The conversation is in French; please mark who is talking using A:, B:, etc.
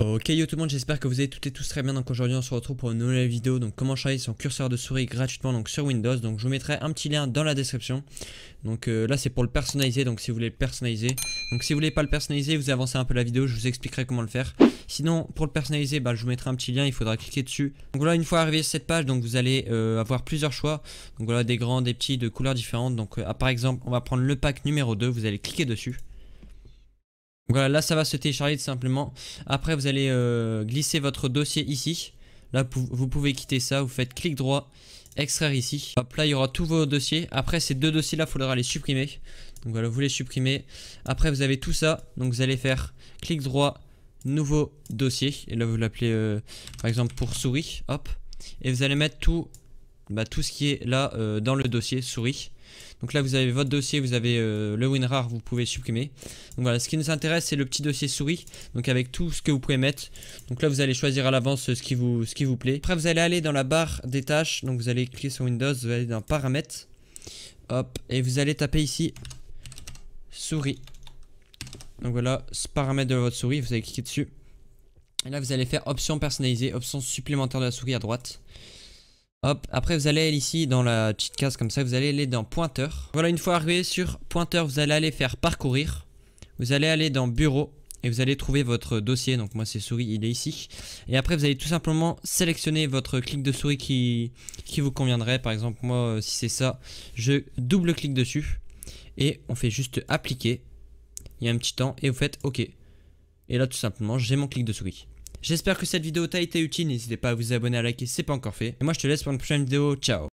A: Ok yo tout le monde, j'espère que vous allez toutes et tous très bien, donc aujourd'hui on se retrouve pour une nouvelle vidéo, donc comment changer son curseur de souris gratuitement donc sur Windows, donc je vous mettrai un petit lien dans la description, donc euh, là c'est pour le personnaliser, donc si vous voulez le personnaliser, donc si vous voulez pas le personnaliser, vous avancez un peu la vidéo, je vous expliquerai comment le faire, sinon pour le personnaliser, bah, je vous mettrai un petit lien, il faudra cliquer dessus, donc voilà une fois arrivé sur cette page, donc vous allez euh, avoir plusieurs choix, donc voilà des grands, des petits, de couleurs différentes, donc euh, par exemple on va prendre le pack numéro 2, vous allez cliquer dessus, voilà, là ça va se télécharger tout simplement. Après vous allez euh, glisser votre dossier ici. Là vous pouvez quitter ça, vous faites clic droit, extraire ici. Hop là il y aura tous vos dossiers. Après ces deux dossiers là il faudra les supprimer. Donc voilà, vous les supprimez. Après vous avez tout ça, donc vous allez faire clic droit, nouveau dossier. Et là vous l'appelez euh, par exemple pour souris, hop. Et vous allez mettre tout bah, tout ce qui est là euh, dans le dossier souris. Donc là vous avez votre dossier, vous avez euh, le WinRAR, vous pouvez supprimer. Donc voilà, ce qui nous intéresse c'est le petit dossier souris, donc avec tout ce que vous pouvez mettre. Donc là vous allez choisir à l'avance ce, qui vous, ce qui vous plaît. Après vous allez aller dans la barre des tâches, donc vous allez cliquer sur Windows, vous allez dans paramètres. Hop, et vous allez taper ici souris. Donc voilà, ce paramètre de votre souris, vous allez cliquer dessus. Et là vous allez faire option personnalisée, Options supplémentaires de la souris à droite après vous allez aller ici dans la petite case comme ça, vous allez aller dans pointeur. Voilà, une fois arrivé sur pointeur, vous allez aller faire parcourir. Vous allez aller dans bureau et vous allez trouver votre dossier. Donc moi c'est souris, il est ici. Et après vous allez tout simplement sélectionner votre clic de souris qui, qui vous conviendrait. Par exemple moi euh, si c'est ça, je double-clique dessus et on fait juste appliquer. Il y a un petit temps et vous faites OK. Et là tout simplement j'ai mon clic de souris. J'espère que cette vidéo t'a été utile, n'hésitez pas à vous abonner à liker si c'est pas encore fait. Et moi je te laisse pour une prochaine vidéo, ciao